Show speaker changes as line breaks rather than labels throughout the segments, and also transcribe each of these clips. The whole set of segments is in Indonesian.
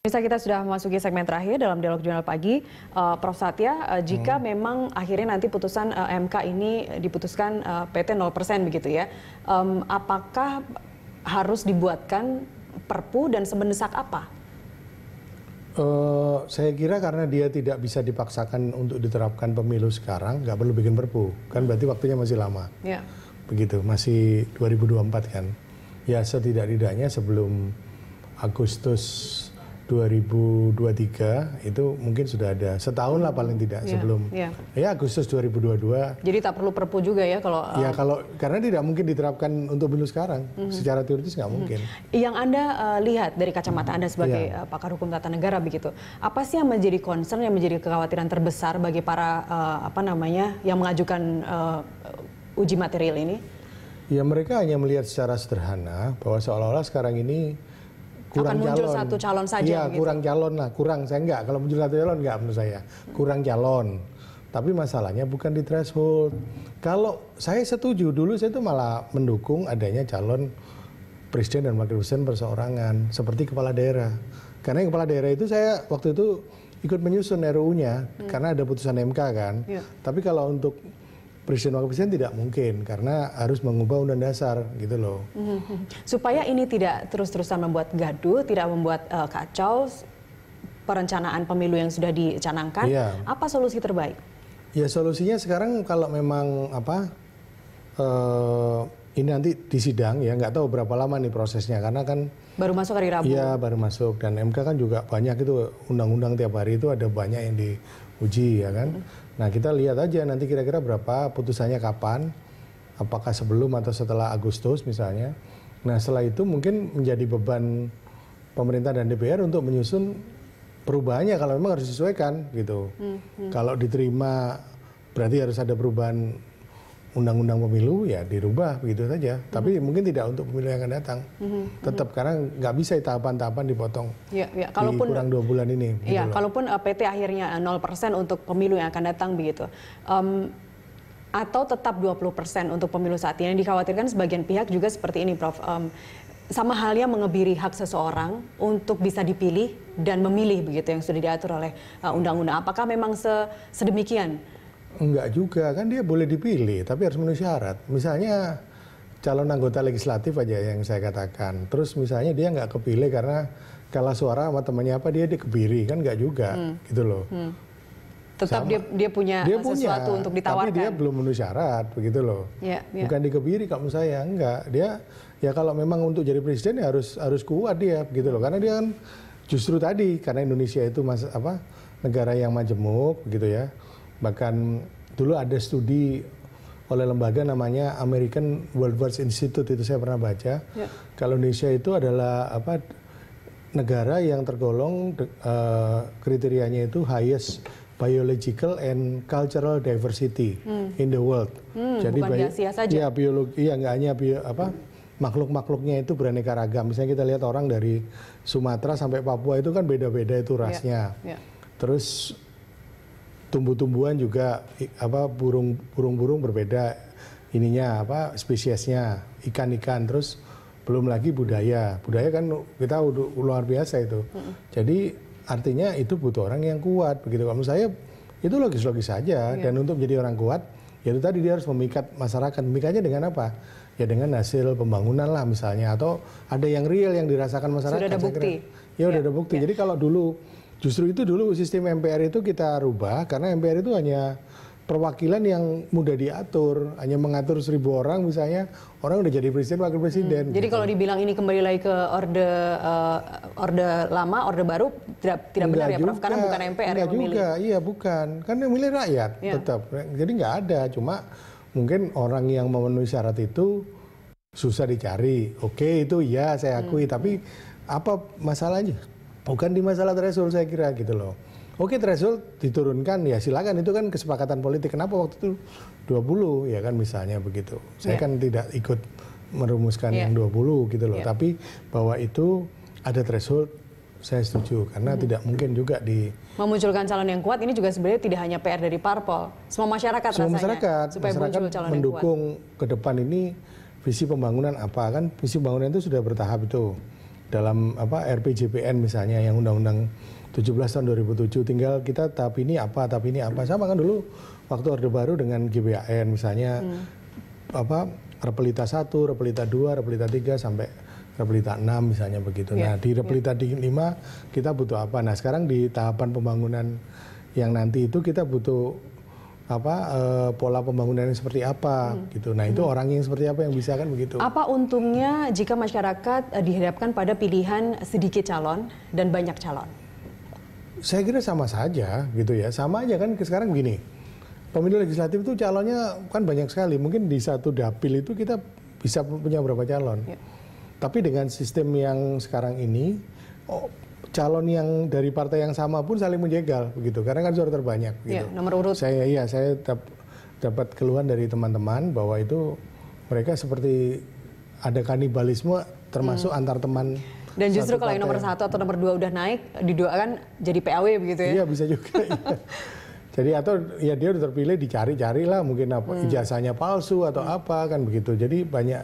Bisa kita sudah memasuki segmen terakhir dalam dialog jurnal pagi, uh, Prof Satya, uh, jika hmm. memang akhirnya nanti putusan uh, eh, MK ini diputuskan uh, PT 0% begitu ya, um, apakah harus dibuatkan Perpu dan semendesak apa?
Uh, saya kira karena dia tidak bisa dipaksakan untuk diterapkan pemilu sekarang, nggak perlu bikin Perpu, kan berarti waktunya masih lama, Ya. begitu, masih 2024 kan? Ya setidak-tidaknya sebelum Agustus 2023 itu mungkin sudah ada setahun lah paling tidak yeah, sebelum yeah. ya Agustus 2022.
Jadi tak perlu Perpu juga ya kalau ya um,
kalau karena tidak mungkin diterapkan untuk pemilu sekarang mm -hmm. secara teoritis nggak mhm. mungkin. Mm
-hmm. Yang anda uh, lihat dari kacamata mm -hmm. anda sebagai yeah. Iya. pakar hukum tata negara begitu, apa sih yang menjadi concern yang menjadi kekhawatiran terbesar bagi para uh, apa namanya yang mengajukan uh, uji material ini?
Ya mereka hanya melihat secara sederhana bahwa seolah-olah sekarang ini
kurang akan muncul calon. satu calon saja. Iya, gitu. kurang
calon lah, kurang saya enggak. Kalau muncul satu calon enggak menurut saya, kurang calon. Tapi masalahnya bukan di threshold. Kalau saya setuju dulu saya itu malah mendukung adanya calon presiden dan wakil presiden perseorangan seperti kepala daerah. Karena kepala daerah itu saya waktu itu ikut menyusun RUU-nya hmm. karena ada putusan MK kan. Ya. Tapi kalau untuk presiden wakil presiden tidak mungkin karena harus mengubah undang dasar gitu loh.
Mm-hmm. Supaya ini tidak terus-terusan membuat gaduh, tidak membuat uh, kacau perencanaan pemilu yang sudah dicanangkan, iya. apa solusi terbaik?
Ya solusinya sekarang kalau memang apa uh, ini nanti di sidang ya nggak tahu berapa lama nih prosesnya karena kan baru masuk hari Rabu. Iya baru masuk dan MK kan juga banyak itu undang-undang tiap hari itu ada banyak yang diuji ya kan. Hmm. Nah kita lihat aja nanti kira-kira berapa putusannya kapan, apakah sebelum atau setelah Agustus misalnya. Nah setelah itu mungkin menjadi beban pemerintah dan DPR untuk menyusun perubahannya kalau memang harus disesuaikan gitu. Hmm. Hmm. Kalau diterima berarti harus ada perubahan undang-undang pemilu ya dirubah begitu saja. Mm-hmm. Tapi mungkin tidak untuk pemilu yang akan datang.
Mm-hmm. Tetap mm-hmm.
karena nggak bisa ya tahapan-tahapan dipotong.
Ya, ya. Kalaupun di kurang
dua bulan ini. Iya, gitu kalaupun
eh, PT akhirnya 0% eh, untuk pemilu yang akan datang begitu. Um, atau tetap 20% untuk pemilu saat ini. Yang dikhawatirkan sebagian pihak juga seperti ini, Prof. Um, sama halnya mengebiri hak seseorang untuk bisa dipilih dan memilih begitu yang sudah diatur oleh uh, undang-undang. Apakah memang sedemikian
Enggak juga, kan dia boleh dipilih, tapi harus memenuhi syarat. Misalnya calon anggota legislatif aja yang saya katakan. Terus misalnya dia nggak kepilih karena kalah suara sama temannya apa dia dikebiri, kan nggak juga, hmm. gitu loh.
Hmm. Tetap dia dia punya dia sesuatu punya, untuk ditawarkan. Tapi dia
belum memenuhi syarat, begitu loh. Ya, ya. Bukan dikebiri kamu saya, enggak. Dia ya kalau memang untuk jadi presiden ya harus harus kuat dia, gitu loh. Karena dia kan justru tadi karena Indonesia itu mas apa negara yang majemuk, gitu ya Bahkan dulu ada studi oleh lembaga namanya American World Wars Institute itu saya pernah baca. Ya. Kalau Indonesia itu adalah apa negara yang tergolong uh, kriterianya itu highest biological and cultural diversity hmm. in the world.
Hmm, Jadi bukan saja. Ya
biologi ya nggak hanya bio, apa makhluk-makhluknya itu beraneka ragam. Misalnya kita lihat orang dari Sumatera sampai Papua itu kan beda-beda itu ya, rasnya. Yeah, yeah. Terus tumbuh-tumbuhan juga apa burung burung berbeda ininya apa spesiesnya ikan-ikan terus belum lagi budaya budaya kan kita luar biasa itu hmm. jadi artinya itu butuh orang yang kuat begitu kalau saya itu logis-logis saja yeah. dan untuk menjadi orang kuat ya itu tadi dia harus memikat masyarakat memikatnya dengan apa ya dengan hasil pembangunan lah misalnya atau ada yang real yang dirasakan masyarakat sudah ada bukti ya, ya udah iya. ada bukti ya. jadi kalau dulu Justru itu dulu sistem MPR itu kita rubah karena MPR itu hanya perwakilan yang mudah diatur, hanya mengatur seribu orang misalnya, orang udah jadi presiden, wakil hmm, presiden. Hmm. Jadi gitu. kalau
dibilang ini kembali lagi ke orde uh, orde lama, orde baru tidak tidak benar ya, Prof? Karena bukan MPR yang memilih. juga,
iya bukan, kan yang milih rakyat ya. tetap. Jadi nggak ada, cuma mungkin orang yang memenuhi syarat itu susah dicari. Oke itu ya saya akui, hmm. tapi apa masalahnya? bukan di masalah threshold saya kira gitu loh. Oke threshold diturunkan ya silakan itu kan kesepakatan politik. Kenapa waktu itu 20 ya kan misalnya begitu. Saya yeah. kan tidak ikut merumuskan yeah. yang 20 gitu loh. Yeah. Tapi bahwa itu ada threshold saya setuju karena hmm. tidak mungkin juga di
memunculkan calon yang kuat ini juga sebenarnya tidak hanya PR dari parpol, semua masyarakat semua rasanya. Masyarakat, supaya masyarakat calon mendukung
yang kuat. ke depan ini visi pembangunan apa kan visi pembangunan itu sudah bertahap itu dalam apa RPJPN misalnya yang Undang-Undang 17 tahun 2007 tinggal kita tahap ini apa tahap ini apa sama kan dulu waktu Orde Baru dengan GBHN misalnya hmm. apa repelita 1, repelita 2, repelita 3 sampai repelita 6 misalnya begitu. Yeah. Nah, di ya. repelita yeah. 5 kita butuh apa? Nah, sekarang di tahapan pembangunan yang nanti itu kita butuh apa uh, pola pembangunannya seperti apa hmm. gitu. Nah, itu hmm. orang yang seperti apa yang bisa kan begitu.
Apa untungnya jika masyarakat uh, dihadapkan pada pilihan sedikit calon dan banyak calon?
Saya kira sama saja gitu ya. Sama aja kan ke sekarang begini. Pemilu legislatif itu calonnya kan banyak sekali. Mungkin di satu dapil itu kita bisa punya berapa calon. Ya. Tapi dengan sistem yang sekarang ini oh, calon yang dari partai yang sama pun saling menjegal begitu karena kan suara terbanyak iya, gitu. Ya, nomor urut. Saya iya saya dap, dapat keluhan dari teman-teman bahwa itu mereka seperti ada kanibalisme termasuk hmm. antar teman.
Dan justru kalau yang nomor satu atau nomor dua udah naik didoakan jadi PAW begitu ya? Iya bisa juga. iya.
Jadi atau ya dia udah terpilih dicari-cari lah mungkin apa hmm. ijazahnya palsu atau hmm. apa kan begitu. Jadi banyak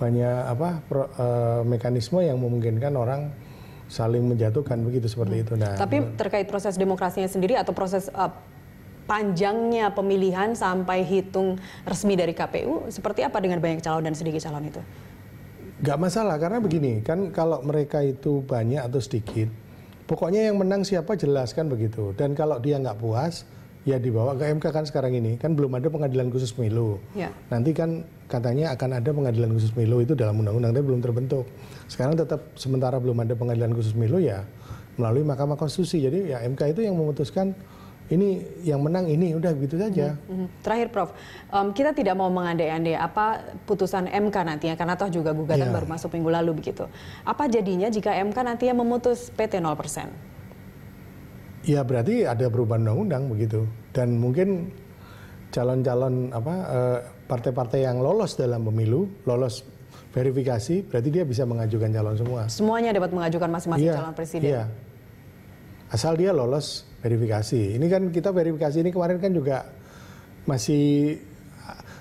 banyak apa pro, uh, mekanisme yang memungkinkan orang saling menjatuhkan begitu seperti hmm. itu. Nah, tapi
terkait proses demokrasinya sendiri atau proses uh, panjangnya pemilihan sampai hitung resmi dari KPU seperti apa dengan banyak calon dan sedikit calon itu?
Gak masalah karena begini kan kalau mereka itu banyak atau sedikit, pokoknya yang menang siapa jelaskan begitu. Dan kalau dia nggak puas, ya dibawa ke MK kan sekarang ini kan belum ada pengadilan khusus pemilu. Ya. Nanti kan katanya akan ada pengadilan khusus Milo itu dalam undang-undang tapi belum terbentuk. Sekarang tetap sementara belum ada pengadilan khusus Milo ya melalui Mahkamah Konstitusi. Jadi ya MK itu yang memutuskan ini yang menang ini udah gitu saja. Hmm,
hmm, hmm. Terakhir Prof, um, kita tidak mau mengandai-andai apa putusan MK nantinya karena toh juga gugatan yeah. baru masuk minggu lalu begitu. Apa jadinya jika MK nantinya memutus PT 0%?
Ya berarti ada perubahan undang-undang begitu dan mungkin calon-calon apa eh, partai-partai yang lolos dalam pemilu, lolos verifikasi, berarti dia bisa mengajukan calon semua.
Semuanya dapat mengajukan masing-masing iya, calon presiden. Iya.
Asal dia lolos verifikasi. Ini kan kita verifikasi ini kemarin kan juga masih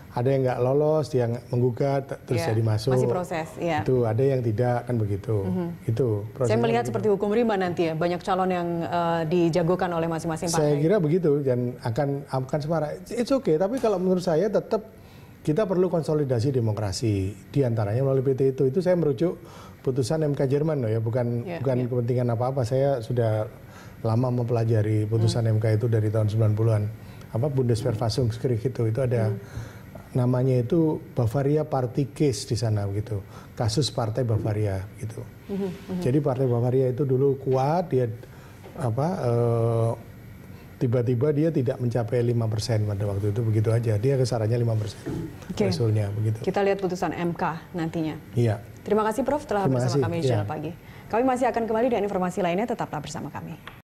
ada yang nggak lolos, yang menggugat, terus yeah. jadi masuk. Masih proses, ya. Yeah. Itu ada yang tidak kan begitu. Mm-hmm. Itu. Saya melihat
seperti hukum rimba nanti ya, banyak calon yang uh, dijagokan oleh masing-masing partai. Saya
kira begitu dan akan akan semara. It's okay, tapi kalau menurut saya tetap kita perlu konsolidasi demokrasi diantaranya melalui PT itu itu saya merujuk putusan MK Jerman loh ya bukan yeah, bukan yeah. kepentingan apa apa saya sudah lama mempelajari putusan hmm. MK itu dari tahun 90-an apa Bundesverfassungsgericht itu itu ada hmm. namanya itu Bavaria Party Case di sana gitu kasus partai Bavaria gitu hmm. Hmm. jadi partai Bavaria itu dulu kuat dia apa eh, tiba-tiba dia tidak mencapai lima persen pada waktu itu begitu aja dia kesarannya 5% okay. hasilnya begitu.
Kita lihat putusan MK nantinya. Iya. Terima kasih Prof telah Terima bersama kasih. kami di ya. channel pagi. Kami masih akan kembali dengan informasi lainnya tetaplah bersama kami.